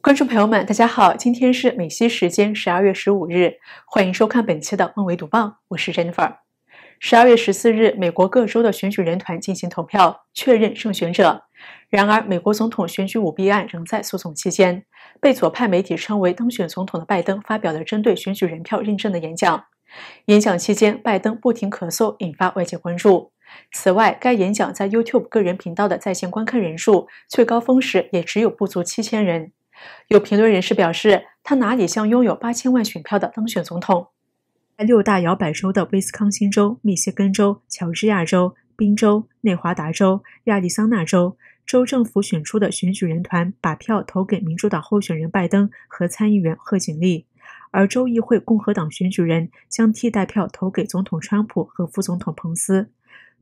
观众朋友们，大家好！今天是美西时间十二月十五日，欢迎收看本期的《梦为读报》，我是 Jennifer。十二月十四日，美国各州的选举人团进行投票，确认胜选者。然而，美国总统选举舞弊案仍在诉讼期间。被左派媒体称为当选总统的拜登发表了针对选举人票认证的演讲。演讲期间，拜登不停咳嗽，引发外界关注。此外，该演讲在 YouTube 个人频道的在线观看人数最高峰时也只有不足七千人。有评论人士表示，他哪里像拥有八千万选票的当选总统？在六大摇摆州的威斯康星州、密歇根州、乔治亚州、宾州、内华达州、亚利桑那州。州政府选出的选举人团把票投给民主党候选人拜登和参议员贺锦丽，而州议会共和党选举人将替代票投给总统川普和副总统彭斯。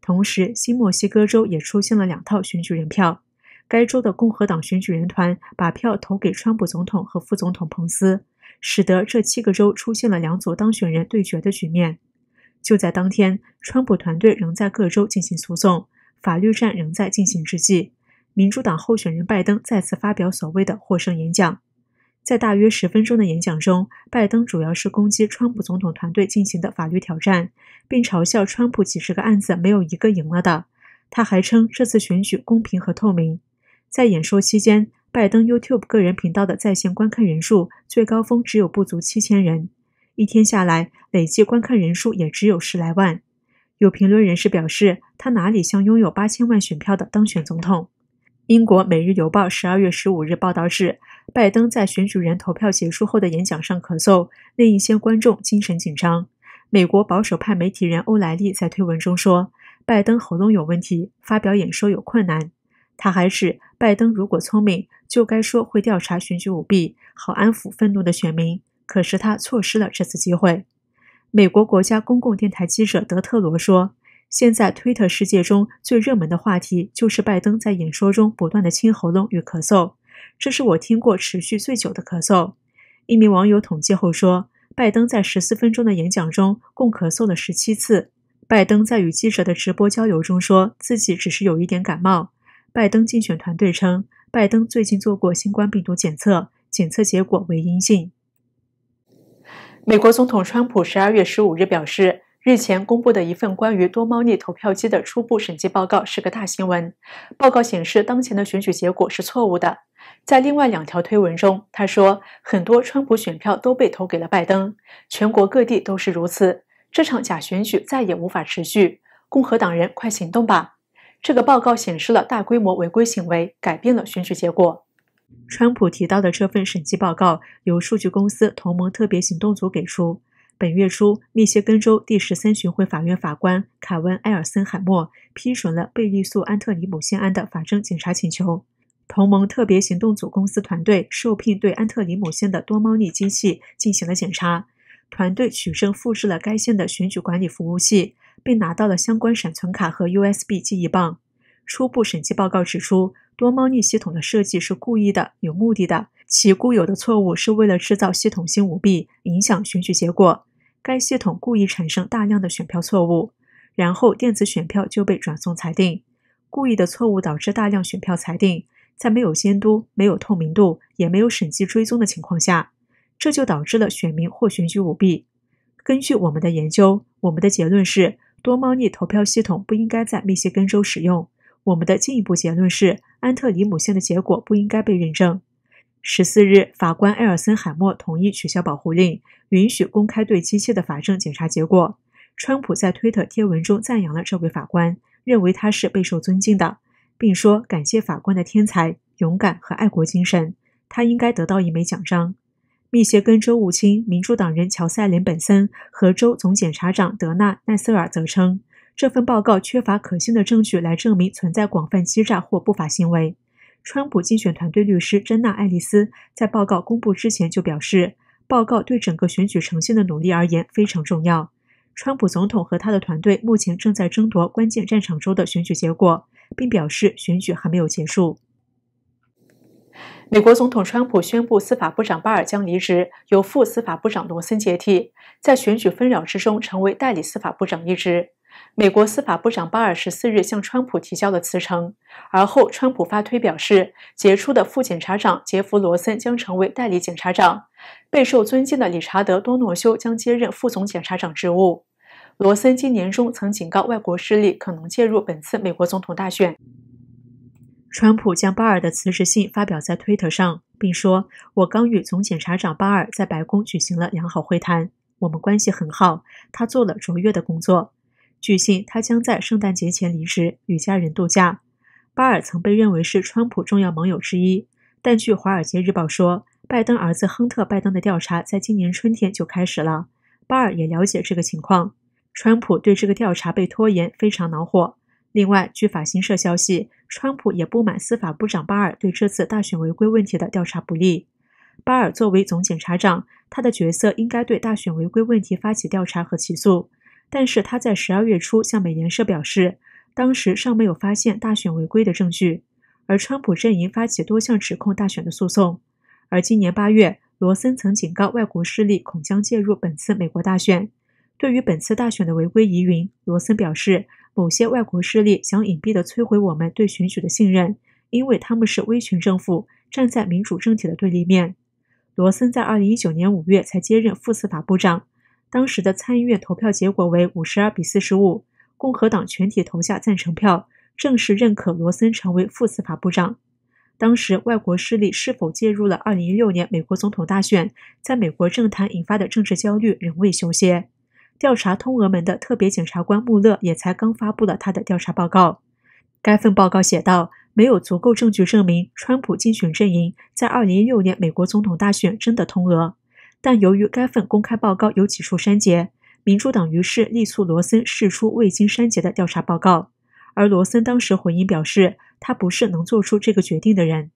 同时，新墨西哥州也出现了两套选举人票。该州的共和党选举人团把票投给川普总统和副总统彭斯，使得这七个州出现了两组当选人对决的局面。就在当天，川普团队仍在各州进行诉讼，法律战仍在进行之际。民主党候选人拜登再次发表所谓的获胜演讲，在大约十分钟的演讲中，拜登主要是攻击川普总统团队进行的法律挑战，并嘲笑川普几十个案子没有一个赢了的。他还称这次选举公平和透明。在演说期间，拜登 YouTube 个人频道的在线观看人数最高峰只有不足七千人，一天下来累计观看人数也只有十来万。有评论人士表示，他哪里像拥有八千万选票的当选总统？英国《每日邮报》十二月十五日报道，是拜登在选举人投票结束后的演讲上咳嗽，令一些观众精神紧张。美国保守派媒体人欧莱利在推文中说，拜登喉咙有问题，发表演说有困难。他还指，拜登如果聪明，就该说会调查选举舞弊，好安抚愤怒的选民。可是他错失了这次机会。美国国家公共电台记者德特罗说。现在推特世界中最热门的话题就是拜登在演说中不断的清喉咙与咳嗽，这是我听过持续最久的咳嗽。一名网友统计后说，拜登在十四分钟的演讲中共咳嗽了十七次。拜登在与记者的直播交流中说，自己只是有一点感冒。拜登竞选团队称，拜登最近做过新冠病毒检测，检测结果为阴性。美国总统川普十二月十五日表示。日前公布的一份关于多猫腻投票机的初步审计报告是个大新闻。报告显示，当前的选举结果是错误的。在另外两条推文中，他说很多川普选票都被投给了拜登，全国各地都是如此。这场假选举再也无法持续。共和党人快行动吧！这个报告显示了大规模违规行为，改变了选举结果。川普提到的这份审计报告由数据公司同盟特别行动组给出。本月初，密歇根州第十三巡回法院法官卡文·埃尔森海默批准了贝利素安特里姆县的法证检查请求。同盟特别行动组公司团队受聘对安特里姆县的多猫腻机器进行了检查。团队取证复制了该县的选举管理服务器，并拿到了相关闪存卡和 USB 记忆棒。初步审计报告指出，多猫腻系统的设计是故意的、有目的的。其固有的错误是为了制造系统性舞弊，影响选举结果。该系统故意产生大量的选票错误，然后电子选票就被转送裁定。故意的错误导致大量选票裁定，在没有监督、没有透明度、也没有审计追踪的情况下，这就导致了选民或选举舞弊。根据我们的研究，我们的结论是多猫腻投票系统不应该在密歇根州使用。我们的进一步结论是安特里姆县的结果不应该被认证。十四日，法官埃尔森海默同意取消保护令，允许公开对机器的法证检查结果。川普在推特贴文中赞扬了这位法官，认为他是备受尊敬的，并说感谢法官的天才、勇敢和爱国精神，他应该得到一枚奖章。密歇根州务卿民主党人乔塞林·本森和州总检察长德纳奈瑟尔则称，这份报告缺乏可信的证据来证明存在广泛欺诈或不法行为。川普竞选团队律师珍娜·爱丽丝在报告公布之前就表示，报告对整个选举诚信的努力而言非常重要。川普总统和他的团队目前正在争夺关键战场州的选举结果，并表示选举还没有结束。美国总统川普宣布，司法部长巴尔将离职，由副司法部长罗森接替，在选举纷扰之中成为代理司法部长一职。美国司法部长巴尔十四日向川普提交了辞呈。而后，川普发推表示，杰出的副检察长杰弗罗森将成为代理检察长，备受尊敬的理查德多诺修将接任副总检察长职务。罗森今年中曾警告外国势力可能介入本次美国总统大选。川普将巴尔的辞职信发表在推特上，并说：“我刚与总检察长巴尔在白宫举行了良好会谈，我们关系很好，他做了卓越的工作。”据信，他将在圣诞节前离职，与家人度假。巴尔曾被认为是川普重要盟友之一，但据《华尔街日报》说，拜登儿子亨特·拜登的调查在今年春天就开始了。巴尔也了解这个情况。川普对这个调查被拖延非常恼火。另外，据法新社消息，川普也不满司法部长巴尔对这次大选违规问题的调查不利。巴尔作为总检察长，他的角色应该对大选违规问题发起调查和起诉。但是他在十二月初向美联社表示，当时尚没有发现大选违规的证据。而川普阵营发起多项指控大选的诉讼。而今年八月，罗森曾警告外国势力恐将介入本次美国大选。对于本次大选的违规疑云，罗森表示，某些外国势力想隐蔽地摧毁我们对选举的信任，因为他们是威权政府，站在民主政体的对立面。罗森在二零一九年五月才接任副司法部长。当时的参议院投票结果为五十二比四十五，共和党全体投下赞成票，正式认可罗森成为副司法部长。当时，外国势力是否介入了2016年美国总统大选，在美国政坛引发的政治焦虑仍未休歇。调查通俄门的特别检察官穆勒也才刚发布了他的调查报告。该份报告写道：“没有足够证据证明川普竞选阵营在2016年美国总统大选真的通俄。”但由于该份公开报告有几处删节，民主党于是力促罗森释出未经删节的调查报告，而罗森当时回应表示，他不是能做出这个决定的人。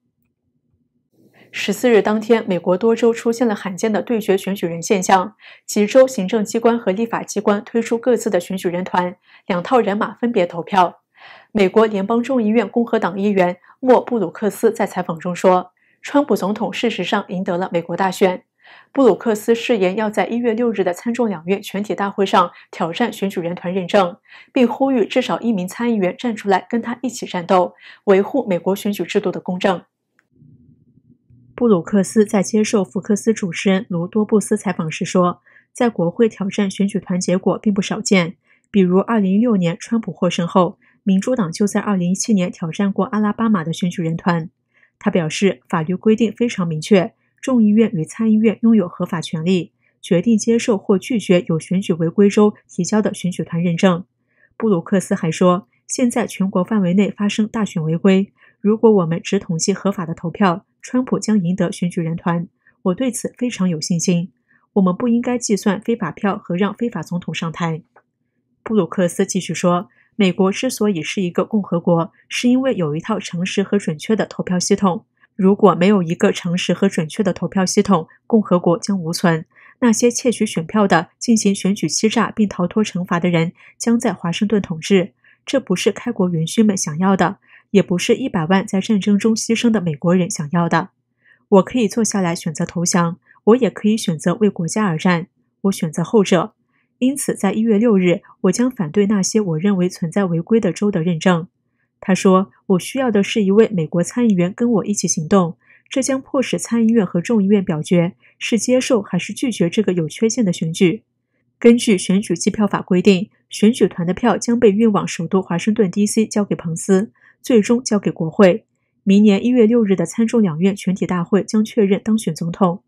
十四日当天，美国多州出现了罕见的对决选举人现象，几州行政机关和立法机关推出各自的选举人团，两套人马分别投票。美国联邦众议院共和党议员莫布鲁克斯在采访中说：“川普总统事实上赢得了美国大选。”布鲁克斯誓言要在1月6日的参众两院全体大会上挑战选举人团认证，并呼吁至少一名参议员站出来跟他一起战斗，维护美国选举制度的公正。布鲁克斯在接受福克斯主持人卢多布斯采访时说：“在国会挑战选举团结果并不少见，比如2016年川普获胜后，民主党就在2017年挑战过阿拉巴马的选举人团。”他表示，法律规定非常明确。众议院与参议院拥有合法权利，决定接受或拒绝有选举违规州提交的选举团认证。布鲁克斯还说，现在全国范围内发生大选违规，如果我们只统计合法的投票，川普将赢得选举人团。我对此非常有信心。我们不应该计算非法票和让非法总统上台。布鲁克斯继续说，美国之所以是一个共和国，是因为有一套诚实和准确的投票系统。如果没有一个诚实和准确的投票系统，共和国将无存。那些窃取选票的、进行选举欺诈并逃脱惩罚的人，将在华盛顿统治。这不是开国元勋们想要的，也不是一百万在战争中牺牲的美国人想要的。我可以坐下来选择投降，我也可以选择为国家而战。我选择后者。因此，在一月六日，我将反对那些我认为存在违规的州的认证。他说：“我需要的是一位美国参议员跟我一起行动，这将迫使参议院和众议院表决，是接受还是拒绝这个有缺陷的选举。”根据选举计票法规定，选举团的票将被运往首都华盛顿 DC，交给彭斯，最终交给国会。明年一月六日的参众两院全体大会将确认当选总统。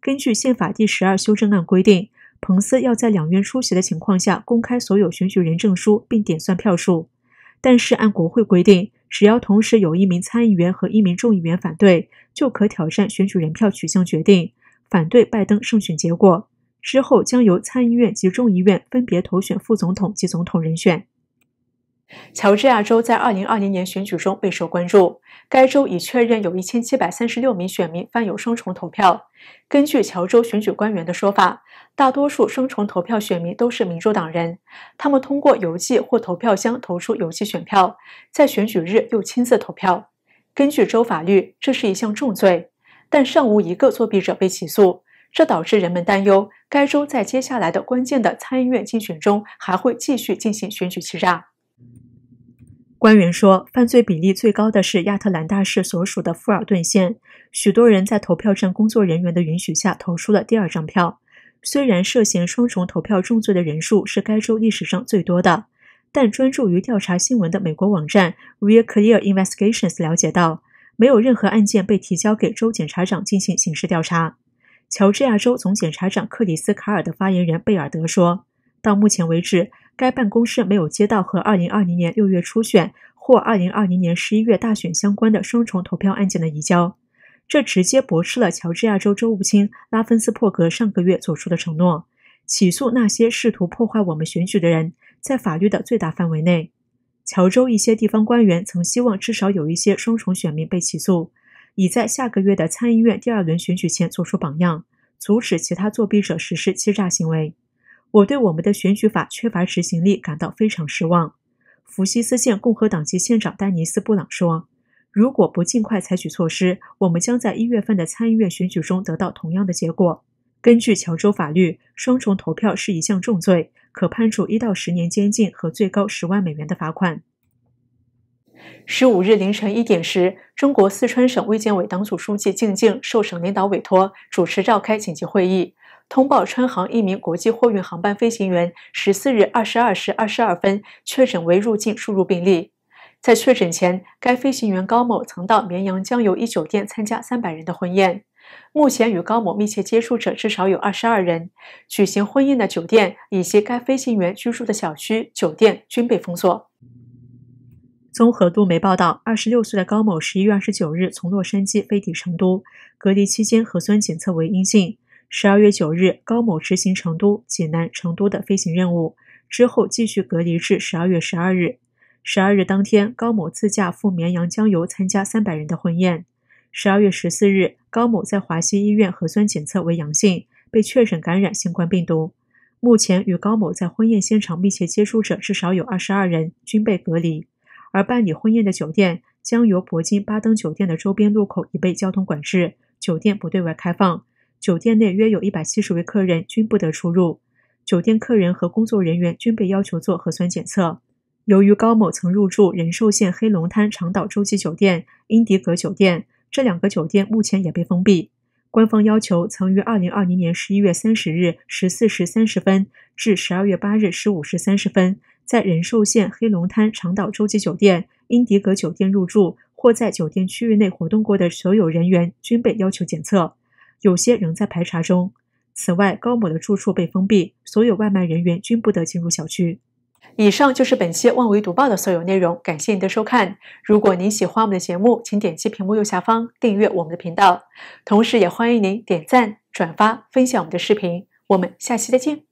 根据宪法第十二修正案规定，彭斯要在两院出席的情况下，公开所有选举人证书，并点算票数。但是，按国会规定，只要同时有一名参议员和一名众议员反对，就可挑战选举人票取向决定，反对拜登胜选结果。之后，将由参议院及众议院分别投选副总统及总统人选。乔治亚州在2020年选举中备受关注。该州已确认有1736名选民犯有双重投票。根据乔州选举官员的说法，大多数双重投票选民都是民主党人，他们通过邮寄或投票箱投出邮寄选票，在选举日又亲自投票。根据州法律，这是一项重罪，但尚无一个作弊者被起诉。这导致人们担忧，该州在接下来的关键的参议院竞选中还会继续进行选举欺诈。官员说，犯罪比例最高的是亚特兰大市所属的富尔顿县，许多人在投票站工作人员的允许下投出了第二张票。虽然涉嫌双重投票重罪的人数是该州历史上最多的，但专注于调查新闻的美国网站 Real Clear Investigations 了解到，没有任何案件被提交给州检察长进行刑事调查。乔治亚州总检察长克里斯·卡尔的发言人贝尔德说。到目前为止，该办公室没有接到和2020年6月初选或2020年11月大选相关的双重投票案件的移交，这直接驳斥了乔治亚州州务卿拉芬斯珀格上个月做出的承诺：起诉那些试图破坏我们选举的人，在法律的最大范围内。乔州一些地方官员曾希望至少有一些双重选民被起诉，以在下个月的参议院第二轮选举前做出榜样，阻止其他作弊者实施欺诈行为。我对我们的选举法缺乏执行力感到非常失望，弗西斯县共和党籍县长丹尼斯·布朗说：“如果不尽快采取措施，我们将在一月份的参议院选举中得到同样的结果。”根据乔州法律，双重投票是一项重罪，可判处一到十年监禁和最高十万美元的罚款。十五日凌晨一点时，中国四川省卫健委党组书记静静受省领导委托，主持召开紧急会议。通报：川航一名国际货运航班飞行员十四日二十二时二十二分确诊为入境输入病例。在确诊前，该飞行员高某曾到绵阳江油一酒店参加三百人的婚宴。目前，与高某密切接触者至少有二十二人。举行婚宴的酒店以及该飞行员居住的小区、酒店均被封锁。综合多媒报道，二十六岁的高某十一月二十九日从洛杉矶飞抵成都，隔离期间核酸检测为阴性。十二月九日，高某执行成都、济南、成都的飞行任务，之后继续隔离至十二月十二日。十二日当天，高某自驾赴绵阳江油参加三百人的婚宴。十二月十四日，高某在华西医院核酸检测为阳性，被确诊感染新冠病毒。目前，与高某在婚宴现场密切接触者至少有二十二人，均被隔离。而办理婚宴的酒店江油铂金巴登酒店的周边路口已被交通管制，酒店不对外开放。酒店内约有一百七十位客人均不得出入，酒店客人和工作人员均被要求做核酸检测。由于高某曾入住仁寿县黑龙滩长岛洲际酒店、英迪格酒店，这两个酒店目前也被封闭。官方要求，曾于二零二零年十一月三十日十四时三十分至十二月八日十五时三十分在仁寿县黑龙滩长岛洲际酒店、英迪格酒店入住或在酒店区域内活动过的所有人员，均被要求检测。有些仍在排查中。此外，高某的住处被封闭，所有外卖人员均不得进入小区。以上就是本期《万维读报》的所有内容，感谢您的收看。如果您喜欢我们的节目，请点击屏幕右下方订阅我们的频道。同时，也欢迎您点赞、转发、分享我们的视频。我们下期再见。